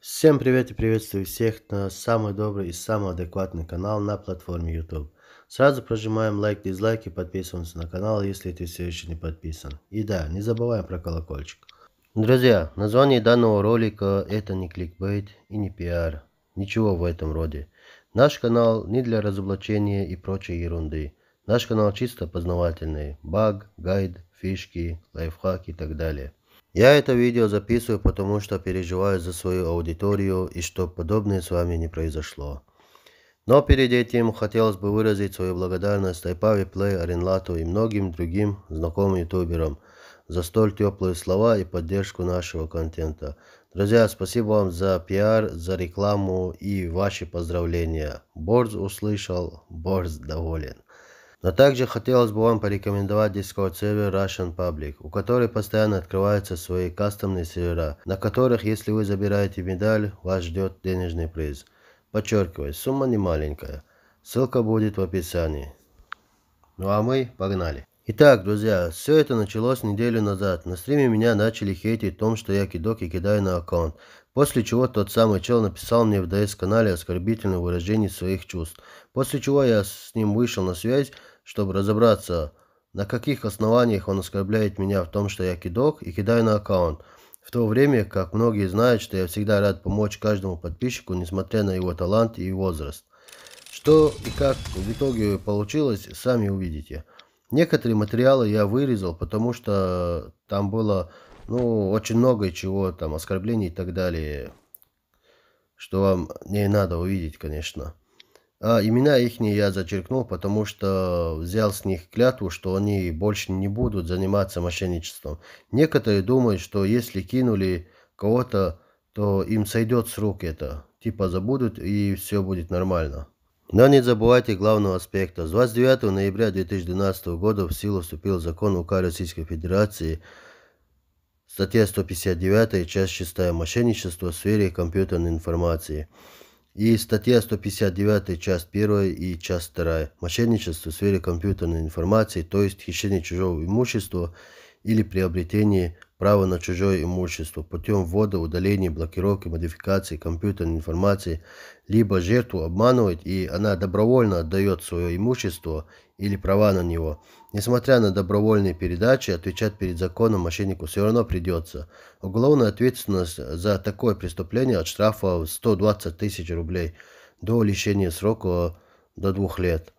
Всем привет и приветствую всех на самый добрый и самый адекватный канал на платформе YouTube. Сразу прожимаем лайк, дизлайк и подписываемся на канал, если ты все еще не подписан. И да, не забываем про колокольчик. Друзья, название данного ролика это не кликбейт и не пиар. Ничего в этом роде. Наш канал не для разоблачения и прочей ерунды. Наш канал чисто познавательный. Баг, гайд, фишки, лайфхак и так далее. Я это видео записываю, потому что переживаю за свою аудиторию и что подобное с вами не произошло. Но перед этим хотелось бы выразить свою благодарность Тайпаве Плей, Аренлату и многим другим знакомым ютуберам за столь теплые слова и поддержку нашего контента. Друзья, спасибо вам за пиар, за рекламу и ваши поздравления. Борз услышал, Борз доволен. Но также хотелось бы вам порекомендовать Discord сервер Russian Public, у которой постоянно открываются свои кастомные сервера, на которых, если вы забираете медаль, вас ждет денежный приз. Подчеркиваю, сумма не маленькая. Ссылка будет в описании. Ну а мы погнали. Итак, друзья, все это началось неделю назад. На стриме меня начали хейтить о том, что я кидок и кидаю на аккаунт. После чего тот самый чел написал мне в ДС-канале оскорбительное выражение своих чувств. После чего я с ним вышел на связь, чтобы разобраться, на каких основаниях он оскорбляет меня в том, что я кидок и кидаю на аккаунт. В то время, как многие знают, что я всегда рад помочь каждому подписчику, несмотря на его талант и возраст. Что и как в итоге получилось, сами увидите. Некоторые материалы я вырезал, потому что там было, ну, очень много чего, там, оскорблений и так далее, что вам не надо увидеть, конечно. А имена их я зачеркнул, потому что взял с них клятву, что они больше не будут заниматься мошенничеством. Некоторые думают, что если кинули кого-то, то им сойдет с рук это. Типа забудут и все будет нормально. Но не забывайте главного аспекта. С 29 ноября 2012 года в силу вступил закон УК Российской Федерации, статья 159, часть 6 «Мошенничество в сфере компьютерной информации» и статья 159, часть 1 и часть 2 «Мошенничество в сфере компьютерной информации», то есть хищение чужого имущества или приобретение право на чужое имущество путем ввода, удаления, блокировки, модификации компьютерной информации, либо жертву обманывает и она добровольно отдает свое имущество или права на него. Несмотря на добровольные передачи, отвечать перед законом мошеннику все равно придется. Уголовная ответственность за такое преступление от штрафа в 120 тысяч рублей до лишения срока до двух лет.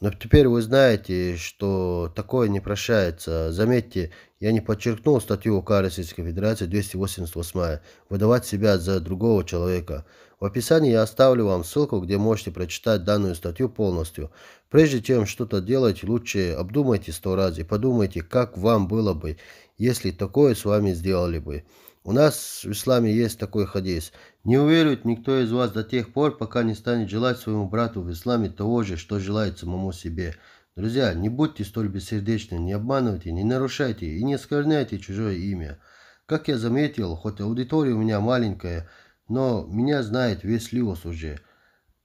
Но теперь вы знаете, что такое не прощается. Заметьте, я не подчеркнул статью УК Российской Федерации 288 «Выдавать себя за другого человека». В описании я оставлю вам ссылку, где можете прочитать данную статью полностью. Прежде чем что-то делать, лучше обдумайте сто раз и подумайте, как вам было бы, если такое с вами сделали бы. У нас в исламе есть такой хадис. Не уверует никто из вас до тех пор, пока не станет желать своему брату в исламе того же, что желает самому себе. Друзья, не будьте столь бессердечны, не обманывайте, не нарушайте и не оскверняйте чужое имя. Как я заметил, хоть аудитория у меня маленькая, но меня знает весь Ливос уже.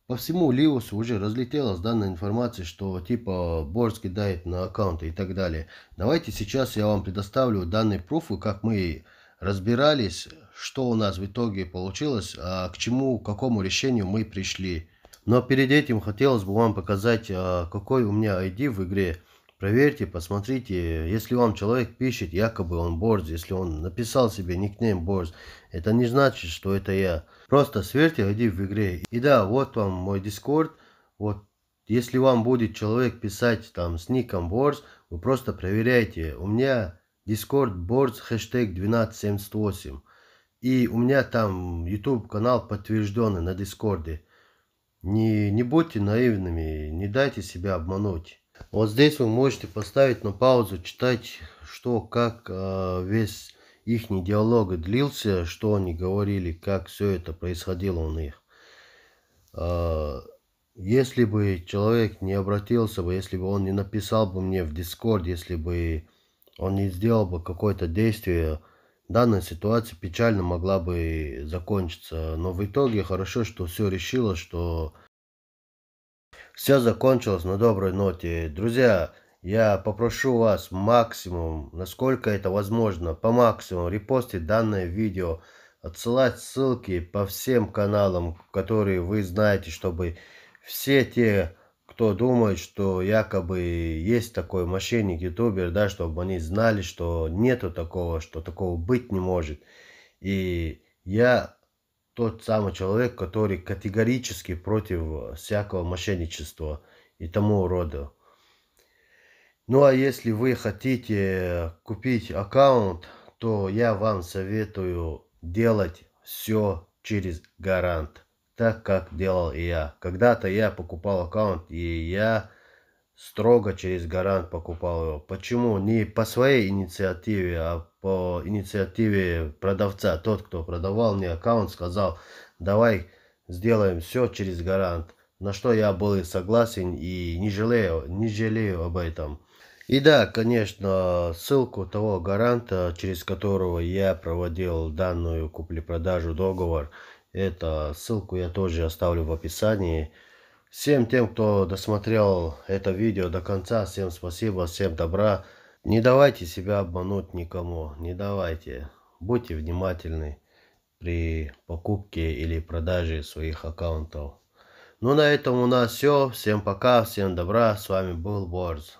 По всему Ливосу уже разлетелась данная информация, что типа Борс кидает на аккаунты и так далее. Давайте сейчас я вам предоставлю данные пруфы, как мы разбирались, что у нас в итоге получилось, а к чему, к какому решению мы пришли. Но перед этим хотелось бы вам показать, а, какой у меня ID в игре. Проверьте, посмотрите, если вам человек пишет, якобы он борз, если он написал себе никнейм борз, это не значит, что это я. Просто сверьте ID в игре. И да, вот вам мой дискорд, вот если вам будет человек писать там с ником борз, вы просто проверяйте. У меня Discord Boards хэштег 1278. И у меня там YouTube канал подтвержденный на Дискорде. Не, не будьте наивными, не дайте себя обмануть. Вот здесь вы можете поставить на паузу, читать, что, как э, весь их диалог длился, что они говорили, как все это происходило у них. Э, если бы человек не обратился бы, если бы он не написал бы мне в Дискорд, если бы он не сделал бы какое-то действие, данная ситуация печально могла бы закончиться. Но в итоге хорошо, что все решилось, что все закончилось на доброй ноте. Друзья, я попрошу вас максимум, насколько это возможно, по максимуму репостить данное видео, отсылать ссылки по всем каналам, которые вы знаете, чтобы все те кто думает, что якобы есть такой мошенник, ютубер, да, чтобы они знали, что нету такого, что такого быть не может. И я тот самый человек, который категорически против всякого мошенничества и тому рода. Ну а если вы хотите купить аккаунт, то я вам советую делать все через гарант так как делал и я. Когда-то я покупал аккаунт, и я строго через гарант покупал его. Почему? Не по своей инициативе, а по инициативе продавца. Тот, кто продавал мне аккаунт, сказал, давай сделаем все через гарант. На что я был и согласен и не жалею, не жалею об этом. И да, конечно, ссылку того гаранта, через которого я проводил данную купли-продажу договор, это ссылку я тоже оставлю в описании. Всем тем, кто досмотрел это видео до конца, всем спасибо, всем добра. Не давайте себя обмануть никому, не давайте. Будьте внимательны при покупке или продаже своих аккаунтов. Ну на этом у нас все. Всем пока, всем добра. С вами был Борз.